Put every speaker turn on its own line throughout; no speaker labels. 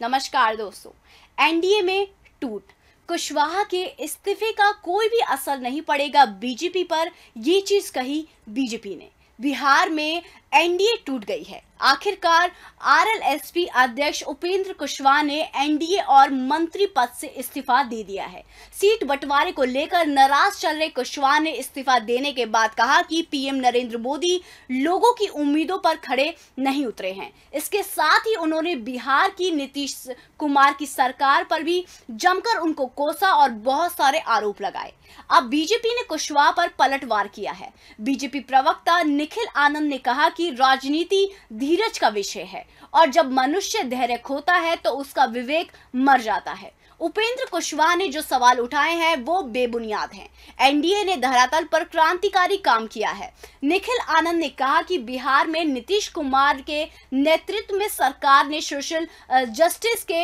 नमस्कार दोस्तों एनडीए में टूट कुशवाहा के इस्तीफे का कोई भी असर नहीं पड़ेगा बीजेपी पर ये चीज कही बीजेपी ने बिहार में एनडीए टूट गई है आखिरकार आरएलएसपी अध्यक्ष उपेंद्र कुशवाहा ने एनडीए और मंत्री पद से इस्तीफा दे दिया है सीट बंटवारे को लेकर नाराज चल रहे कुशवाहा ने इस्तीफा देने के बाद कहा कि पीएम नरेंद्र मोदी लोगों की उम्मीदों पर खड़े नहीं उतरे हैं इसके साथ ही उन्होंने बिहार की नीतीश कुमार की सरकार पर भी जमकर उनको कोसा और बहुत सारे आरोप लगाए अब बीजेपी ने कुशवाहा पर पलटवार किया है बीजेपी प्रवक्ता निखिल आनंद ने कहा कि राजनीति धीरे धीरज का विषय है और जब मनुष्य धैर्य खोता है तो उसका विवेक मर जाता है उपेंद्र कुशवाहा ने जो सवाल उठाए हैं वो बेबुनियाद हैं एनडीए ने धरातल पर क्रांतिकारी काम किया है निखिल आनंद ने कहा कि बिहार में नीतीश कुमार के नेतृत्व में सरकार ने सोशल जस्टिस के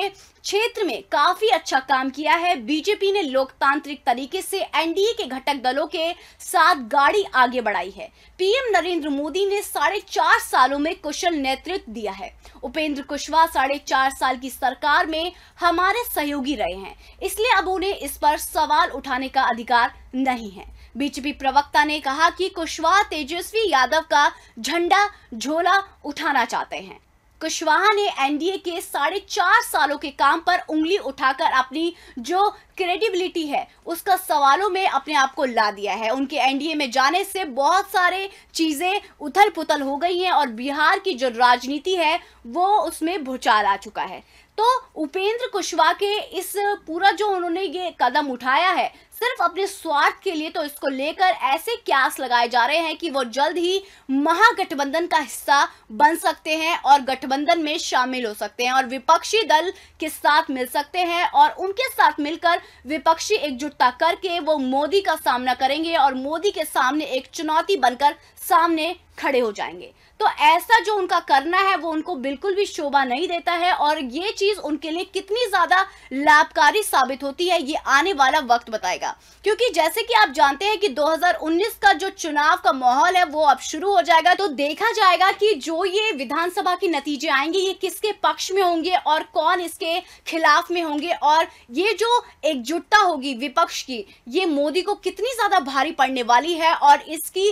क्षेत्र में काफी अच्छा काम किया है बीजेपी ने लोकतांत्रिक तरीके से एनडीए के घटक दलों के साथ गाड़ी आगे बढ़ाई है पीएम नरेंद्र मोदी ने साढ़े चार सालों में कुशल नेतृत्व दिया है उपेंद्र कुशवाहा साढ़े चार साल की सरकार में हमारे सहयोगी रहे हैं इसलिए अब उन्हें इस पर सवाल उठाने का अधिकार नहीं है बीजेपी प्रवक्ता ने कहा कि कुशवाहा तेजस्वी यादव का झंडा झोला उठाना चाहते हैं कुशवाहा ने एनडीए के साढ़े चार सालों के काम पर उंगली उठाकर अपनी जो क्रेडिबिलिटी है उसका सवालों में अपने आप को ला दिया है उनके एनडीए में जाने से बहुत सारे चीज़ें उथल पुथल हो गई हैं और बिहार की जो राजनीति है वो उसमें भूचाल आ चुका है तो उपेंद्र कुशवाहा के इस पूरा जो उन्होंने ये कदम उठाया है सिर्फ अपने स्वार्थ के लिए तो इसको लेकर ऐसे क्यास लगाए जा रहे हैं कि वो जल्द ही महागठबंधन का हिस्सा बन सकते हैं और गठबंधन में शामिल हो सकते हैं और विपक्षी दल के साथ मिल सकते हैं और उनके साथ मिलकर विपक्षी एकजुटता करके वो मोदी का सामना करेंगे और मोदी के सामने एक चुनौती बनकर सामने खड़े हो जाएंगे तो ऐसा जो उनका करना है वो उनको बिल्कुल भी शोभा नहीं देता है और ये चीज उनके लिए कितनी ज्यादा लाभकारी साबित होती है ये आने वाला वक्त बताएगा जाएगा क्योंकि जैसे कि आप जानते हैं कि 2019 का जो चुनाव का माहौल है वो अब शुरू हो जाएगा तो देखा जाएगा कि जो ये विधानसभा के नतीजे आएंगे ये किसके पक्ष में होंगे और कौन इसके खिलाफ में होंगे और ये जो एकजुटता होगी विपक्ष की ये मोदी को कितनी ज्यादा भारी पड़ने वाली है और इसकी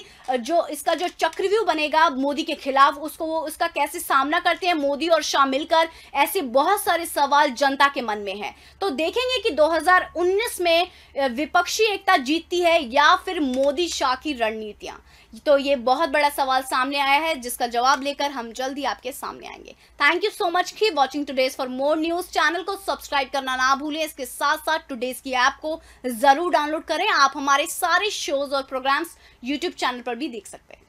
जो इसका जो चक्रव्यूह बनेगा मोदी के खिलाफ उसको वो उसका कैसे सामना करते हैं मोदी और शाह मिलकर ऐसे बहुत सारे सवाल जनता के मन में है तो देखेंगे कि 2019 में विपक्षी एकता जीतती है या फिर मोदी शाह की रणनीतियां तो ये बहुत बड़ा सवाल सामने आया है जिसका जवाब लेकर हम जल्द ही आपके सामने आएंगे थैंक यू सो मच की watching today's for more news channel को सब्सक्राइब करना ना भूलें इसके साथ साथ टुडेज की ऐप को जरूर डाउनलोड करें आप हमारे सारे शोज और प्रोग्राम्स यूट्यूब चैनल पर भी देख सकते हैं